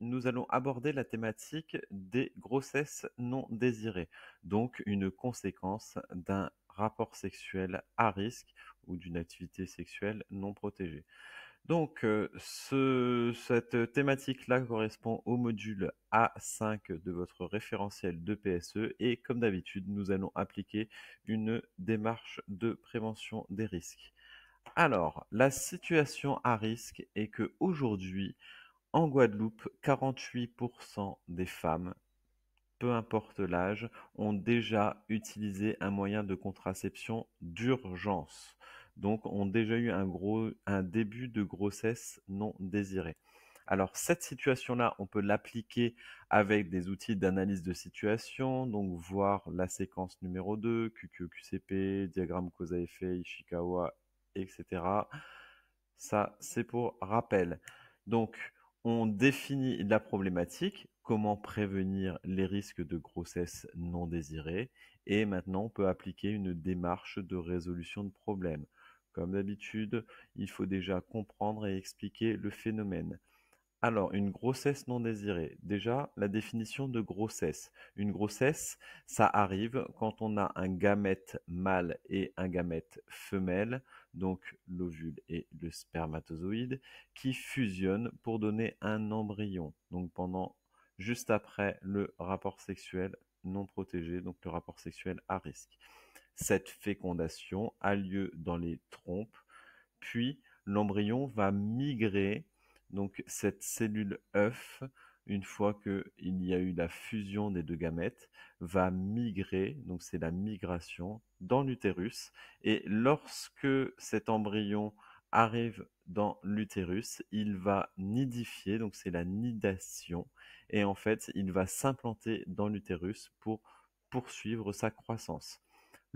nous allons aborder la thématique des grossesses non désirées, donc une conséquence d'un rapport sexuel à risque ou d'une activité sexuelle non protégée. Donc, euh, cette thématique-là correspond au module A5 de votre référentiel de PSE et comme d'habitude, nous allons appliquer une démarche de prévention des risques. Alors, la situation à risque est que aujourd'hui, en Guadeloupe, 48% des femmes, peu importe l'âge, ont déjà utilisé un moyen de contraception d'urgence, donc ont déjà eu un, un début de grossesse non désirée. Alors cette situation-là, on peut l'appliquer avec des outils d'analyse de situation, donc voir la séquence numéro 2, QQQCP, diagramme cause à effet, Ishikawa, etc. Ça, c'est pour rappel. Donc, on définit la problématique, comment prévenir les risques de grossesse non désirée, et maintenant on peut appliquer une démarche de résolution de problème. Comme d'habitude, il faut déjà comprendre et expliquer le phénomène. Alors, une grossesse non désirée. Déjà, la définition de grossesse. Une grossesse, ça arrive quand on a un gamète mâle et un gamète femelle, donc l'ovule et le spermatozoïde, qui fusionnent pour donner un embryon. Donc pendant, juste après le rapport sexuel non protégé, donc le rapport sexuel à risque. Cette fécondation a lieu dans les trompes, puis l'embryon va migrer donc cette cellule œuf, une fois qu'il y a eu la fusion des deux gamètes, va migrer, donc c'est la migration, dans l'utérus. Et lorsque cet embryon arrive dans l'utérus, il va nidifier, donc c'est la nidation, et en fait, il va s'implanter dans l'utérus pour poursuivre sa croissance.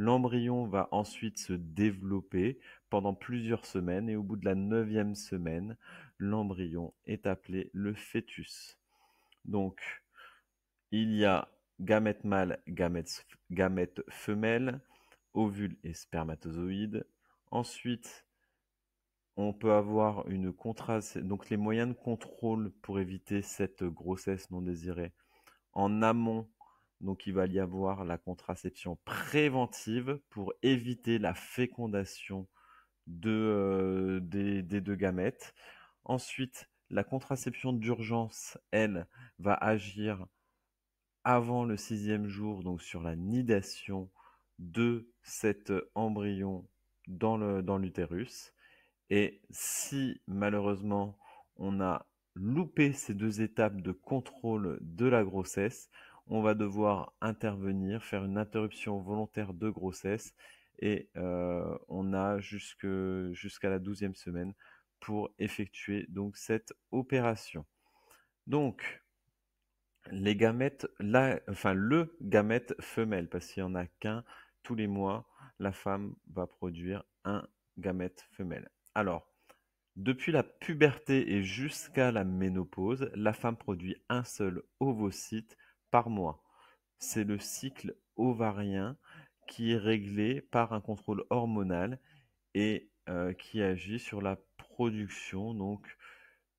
L'embryon va ensuite se développer pendant plusieurs semaines et au bout de la neuvième semaine, l'embryon est appelé le fœtus. Donc, il y a gamètes mâles, gamètes, femelles, ovules et spermatozoïdes. Ensuite, on peut avoir une contraste, Donc, les moyens de contrôle pour éviter cette grossesse non désirée en amont donc il va y avoir la contraception préventive pour éviter la fécondation euh, des, deux gamètes. Ensuite, la contraception d'urgence, elle, va agir avant le sixième jour, donc sur la nidation de cet euh, embryon dans l'utérus. Et si malheureusement on a loupé ces deux étapes de contrôle de la grossesse, on va devoir intervenir, faire une interruption volontaire de grossesse et euh, on a jusqu'à la douzième semaine pour effectuer donc cette opération. Donc, les gamètes, la, enfin le gamète femelle, parce qu'il n'y en a qu'un tous les mois, la femme va produire un gamète femelle. Alors, depuis la puberté et jusqu'à la ménopause, la femme produit un seul ovocyte par mois, c'est le cycle ovarien qui est réglé par un contrôle hormonal et euh, qui agit sur la production donc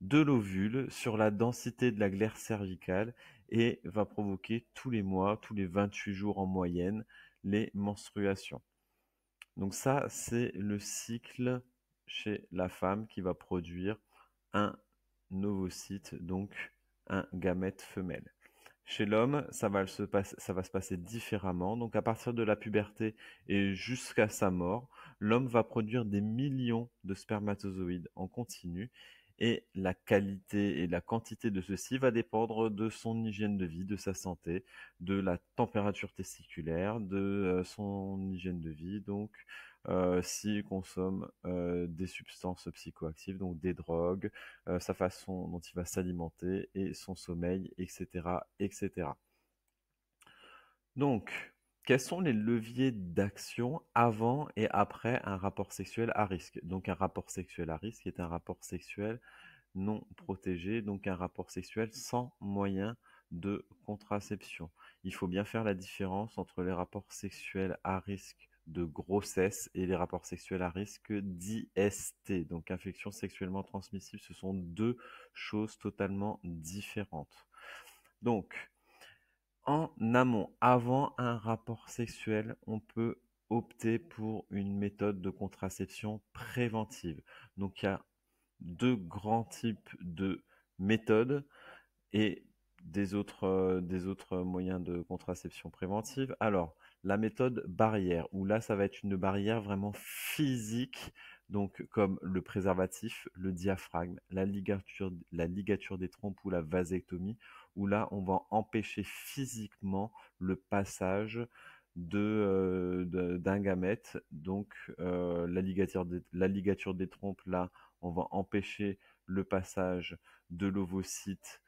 de l'ovule, sur la densité de la glaire cervicale et va provoquer tous les mois, tous les 28 jours en moyenne, les menstruations. Donc ça, c'est le cycle chez la femme qui va produire un ovocyte, donc un gamète femelle. Chez l'homme, ça va, se passer, différemment. Donc à partir de la puberté et jusqu'à sa mort, l'homme va produire des millions de spermatozoïdes en continu et la qualité et la quantité de ceci va dépendre de son hygiène de vie, de sa santé, de la température testiculaire, de euh, son hygiène de vie, donc euh, s'il consomme euh, des substances psychoactives, donc des drogues, euh, sa façon dont il va s'alimenter et son sommeil, etc., etc. Donc, quels sont les leviers d'action avant et après un rapport sexuel à risque Donc, un rapport sexuel à risque est un rapport sexuel non protégé, donc un rapport sexuel sans moyen de contraception. Il faut bien faire la différence entre les rapports sexuels à risque de grossesse et les rapports sexuels à risque d'IST, donc infection sexuellement transmissible. Ce sont deux choses totalement différentes. Donc, en amont, avant un rapport sexuel, on peut opter pour une méthode de contraception préventive. Donc il y a deux grands types de méthodes et des autres, euh, des autres moyens de contraception préventive. Alors, la méthode barrière, où là, ça va être une barrière vraiment physique, donc comme le préservatif, le diaphragme, la ligature, la ligature des trompes ou la vasectomie, où là, on va empêcher physiquement le passage de euh, d'un gamète. Donc euh, la, ligature des, la ligature des trompes, là, on va empêcher le passage de l'ovocyte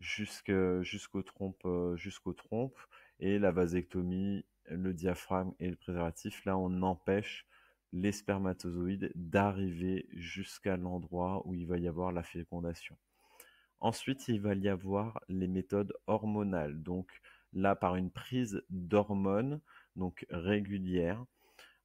jusqu'aux trompes, euh, jusqu'aux trompes. Et la vasectomie, le diaphragme et le préservatif. Là, on empêche les spermatozoïdes d'arriver jusqu'à l'endroit où il va y avoir la fécondation. Ensuite, il va y avoir les méthodes hormonales. Donc là, par une prise d'hormones, donc régulière,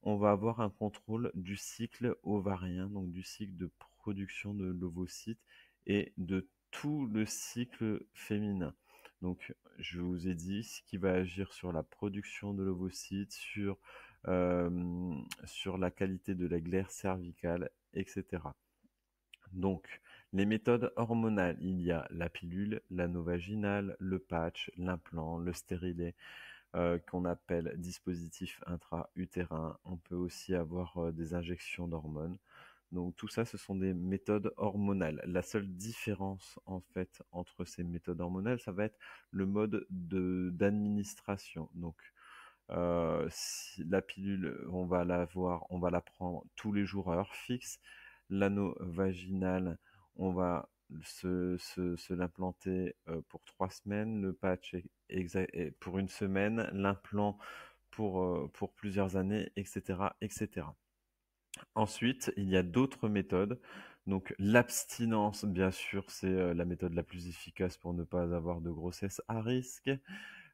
on va avoir un contrôle du cycle ovarien, donc du cycle de production de l'ovocyte et de tout le cycle féminin. Donc, je vous ai dit ce qui va agir sur la production de l'ovocyte, sur, la qualité de la glaire cervicale, etc. Donc, les méthodes hormonales, il y a la pilule, novaginale, le patch, l'implant, le stérilet, euh, qu'on appelle dispositif intra-utérin. On peut aussi avoir euh, des injections d'hormones. Donc tout ça, ce sont des méthodes hormonales. La seule différence en fait entre ces méthodes hormonales, ça va être le mode d'administration. Donc euh, la pilule, on va la voir, on va la prendre tous les jours à heure fixe. L'anneau vaginal, on va se, l'implanter euh, pour trois semaines, le patch pour une semaine, l'implant pour, euh, pour plusieurs années, etc., etc. Ensuite, il y a d'autres méthodes. Donc l'abstinence, bien sûr, c'est euh, la méthode la plus efficace pour ne pas avoir de grossesse à risque.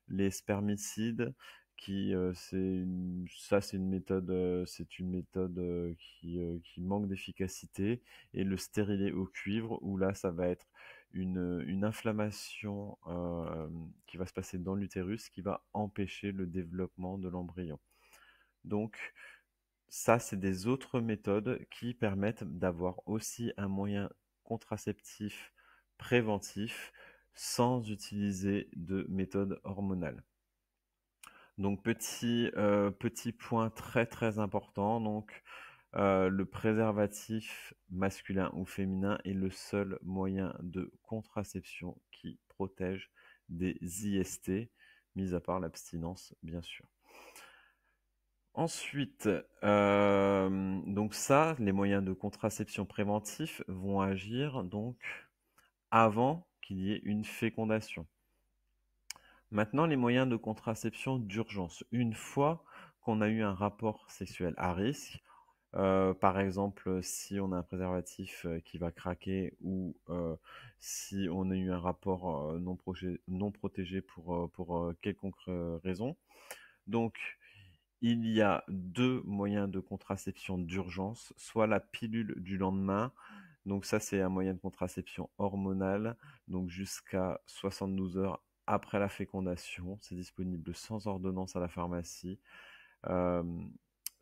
Les spermicides, qui euh, c'est ça c'est une méthode, euh, qui, manque d'efficacité. Et le stérilet au cuivre, où là, ça va être une, une inflammation qui va se passer dans l'utérus, qui va empêcher le développement de l'embryon. Donc ça, c'est des autres méthodes qui permettent d'avoir aussi un moyen contraceptif préventif sans utiliser de méthode hormonale. Donc petit, euh, point très très important. Donc euh, le préservatif masculin ou féminin est le seul moyen de contraception qui protège des IST, mis à part l'abstinence bien sûr. Ensuite, euh, donc ça, les moyens de contraception préventifs vont agir donc avant qu'il y ait une fécondation. Maintenant, les moyens de contraception d'urgence. Une fois qu'on a eu un rapport sexuel à risque, euh, par exemple, si on a un préservatif euh, qui va craquer ou si on a eu un rapport non, protégé, pour, pour quelconque raison. Donc, il y a deux moyens de contraception d'urgence, soit la pilule du lendemain, donc ça c'est un moyen de contraception hormonale, donc jusqu'à 72 heures après la fécondation, c'est disponible sans ordonnance à la pharmacie. Euh,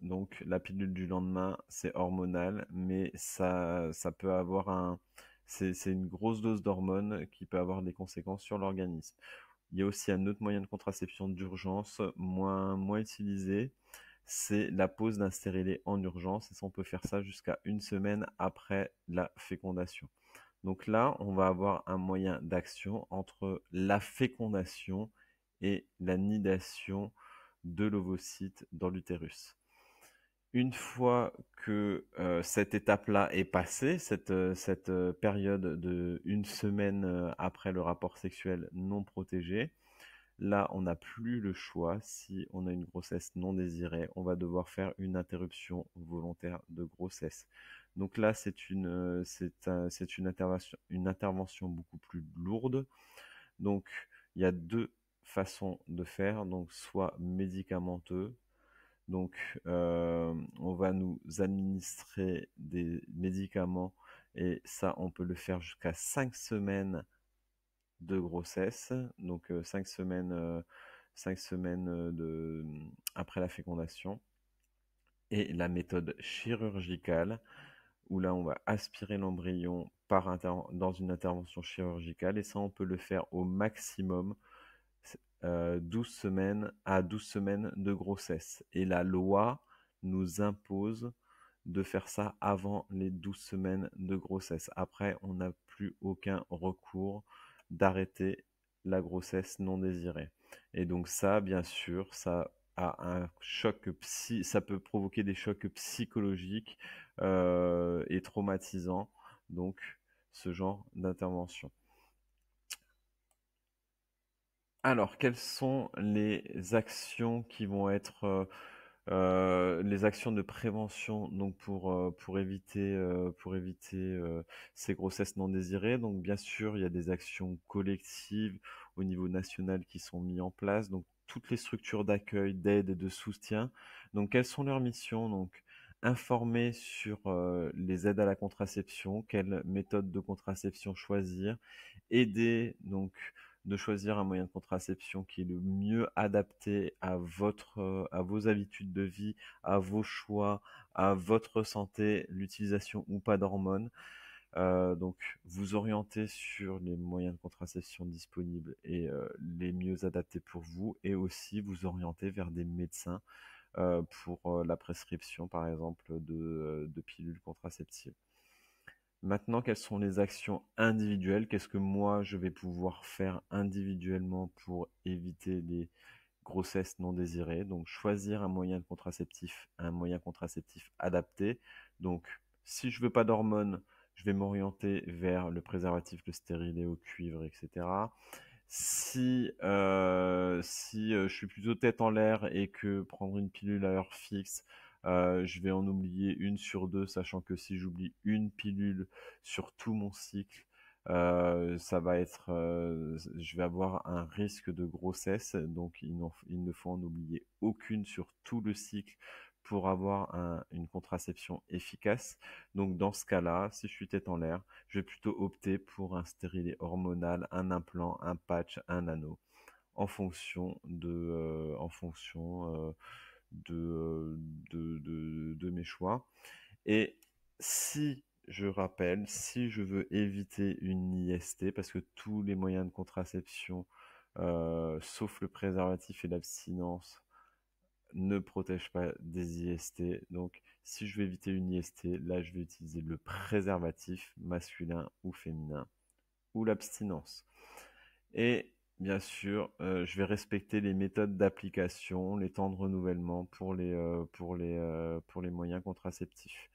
donc la pilule du lendemain, c'est hormonal, mais ça, ça peut avoir un... C'est une grosse dose d'hormones qui peut avoir des conséquences sur l'organisme. Il y a aussi un autre moyen de contraception d'urgence, moins, utilisé, c'est la pose d'un stérilet en urgence. Et ça, on peut faire ça jusqu'à une semaine après la fécondation. Donc là, on va avoir un moyen d'action entre la fécondation et la nidation de l'ovocyte dans l'utérus une fois que euh, cette étape-là est passée, cette, euh, euh, période de une semaine après le rapport sexuel non protégé, là, on n'a plus le choix. Si on a une grossesse non désirée, on va devoir faire une interruption volontaire de grossesse. Donc là, c'est une, intervention, une intervention beaucoup plus lourde. Donc, il y a deux façons de faire, donc soit médicamenteux, donc, euh, on va nous administrer des médicaments et ça, on peut le faire jusqu'à 5 semaines de grossesse, donc 5 euh, semaines, euh, semaines après la fécondation. Et la méthode chirurgicale, où là, on va aspirer l'embryon dans une intervention chirurgicale et ça, on peut le faire au maximum 12 euh, semaines à 12 semaines de grossesse. Et la loi nous impose de faire ça avant les 12 semaines de grossesse. Après, on n'a plus aucun recours d'arrêter la grossesse non désirée. Et donc ça, bien sûr, ça a un choc psy, ça peut provoquer des chocs psychologiques euh, et traumatisants. Donc, ce genre d'intervention. Alors, quelles sont les actions qui vont être euh, euh, les actions de prévention donc pour euh, pour éviter ces grossesses non désirées donc bien sûr il y a des actions collectives au niveau national qui sont mises en place donc toutes les structures d'accueil d'aide et de soutien donc quelles sont leurs missions donc informer sur les aides à la contraception Quelle méthode de contraception choisir aider donc de choisir un moyen de contraception qui est le mieux adapté à votre, euh, à vos habitudes de vie, à vos choix, à votre santé, l'utilisation ou pas d'hormones. Euh, donc, vous orienter sur les moyens de contraception disponibles et euh, les mieux adaptés pour vous, et aussi vous orienter vers des médecins pour la prescription, par exemple, de, de pilules contraceptives. Maintenant, quelles sont les actions individuelles Qu'est-ce que moi, je vais pouvoir faire individuellement pour éviter les grossesses non désirées Donc, choisir un moyen contraceptif, un moyen contraceptif adapté. Donc, si je veux pas d'hormones, je vais m'orienter vers le préservatif, le stérilet au cuivre, etc. Si, euh, si euh, je suis plutôt tête en l'air et que prendre une pilule à heure fixe, euh, je vais en oublier une sur deux, sachant que si j'oublie une pilule sur tout mon cycle, euh, ça va être, euh, je vais avoir un risque de grossesse, donc il, ne faut en oublier aucune sur tout le cycle pour avoir une contraception efficace. Donc dans ce cas-là, si je suis tête en l'air, je vais plutôt opter pour un stérilet hormonal, un implant, un patch, un anneau, en fonction de, en fonction euh, de, de, mes choix. Et si je rappelle, si je veux éviter une IST, parce que tous les moyens de contraception, euh, sauf le préservatif et l'abstinence, ne protègent pas des IST. Donc, si je veux éviter une IST, là, je vais utiliser le préservatif masculin ou féminin, ou l'abstinence. Et Bien sûr, euh, je vais respecter les méthodes d'application, les temps de renouvellement pour les, euh, pour les, euh, pour les moyens contraceptifs.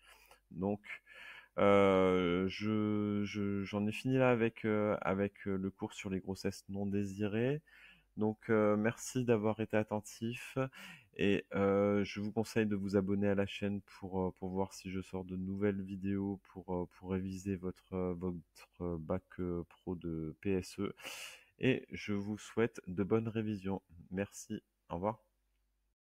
Donc, j'en je, ai fini là avec, avec le cours sur les grossesses non désirées. Donc, merci d'avoir été attentif et je vous conseille de vous abonner à la chaîne pour, pour voir si je sors de nouvelles vidéos pour, pour réviser votre, votre bac pro de PSE et je vous souhaite de bonnes révisions. Merci, au revoir.